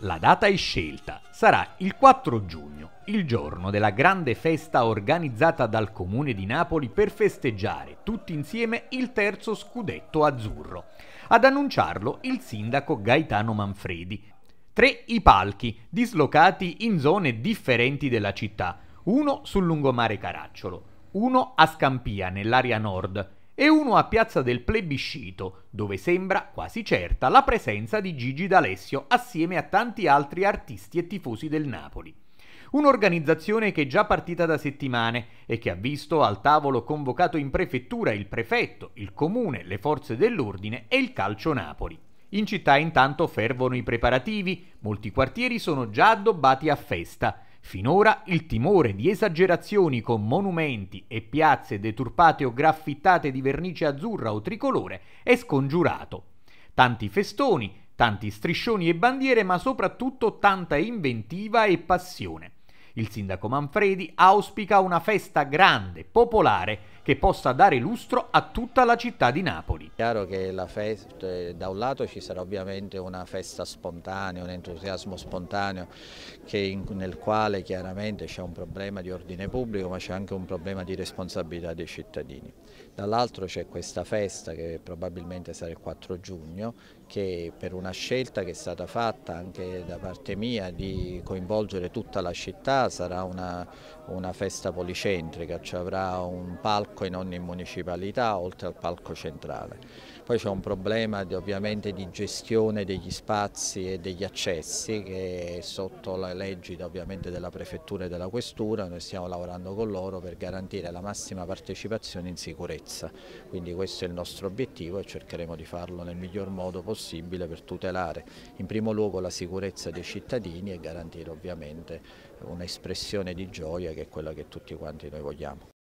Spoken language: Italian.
La data è scelta, sarà il 4 giugno, il giorno della grande festa organizzata dal Comune di Napoli per festeggiare tutti insieme il terzo scudetto azzurro. Ad annunciarlo il sindaco Gaetano Manfredi. Tre i palchi, dislocati in zone differenti della città, uno sul lungomare Caracciolo, uno a Scampia nell'area nord, e uno a Piazza del Plebiscito, dove sembra quasi certa la presenza di Gigi D'Alessio assieme a tanti altri artisti e tifosi del Napoli. Un'organizzazione che è già partita da settimane e che ha visto al tavolo convocato in prefettura il prefetto, il comune, le forze dell'ordine e il calcio Napoli. In città intanto fervono i preparativi, molti quartieri sono già addobbati a festa Finora il timore di esagerazioni con monumenti e piazze deturpate o graffittate di vernice azzurra o tricolore è scongiurato. Tanti festoni, tanti striscioni e bandiere, ma soprattutto tanta inventiva e passione. Il sindaco Manfredi auspica una festa grande, popolare che possa dare lustro a tutta la città di Napoli. È Chiaro che la festa, da un lato ci sarà ovviamente una festa spontanea, un entusiasmo spontaneo in, nel quale chiaramente c'è un problema di ordine pubblico ma c'è anche un problema di responsabilità dei cittadini. Dall'altro c'è questa festa che probabilmente sarà il 4 giugno che per una scelta che è stata fatta anche da parte mia di coinvolgere tutta la città sarà una, una festa policentrica, ci avrà un palco palco in ogni municipalità oltre al palco centrale. Poi c'è un problema di, ovviamente di gestione degli spazi e degli accessi che è sotto la legge ovviamente della prefettura e della questura, noi stiamo lavorando con loro per garantire la massima partecipazione in sicurezza, quindi questo è il nostro obiettivo e cercheremo di farlo nel miglior modo possibile per tutelare in primo luogo la sicurezza dei cittadini e garantire ovviamente un'espressione di gioia che è quella che tutti quanti noi vogliamo.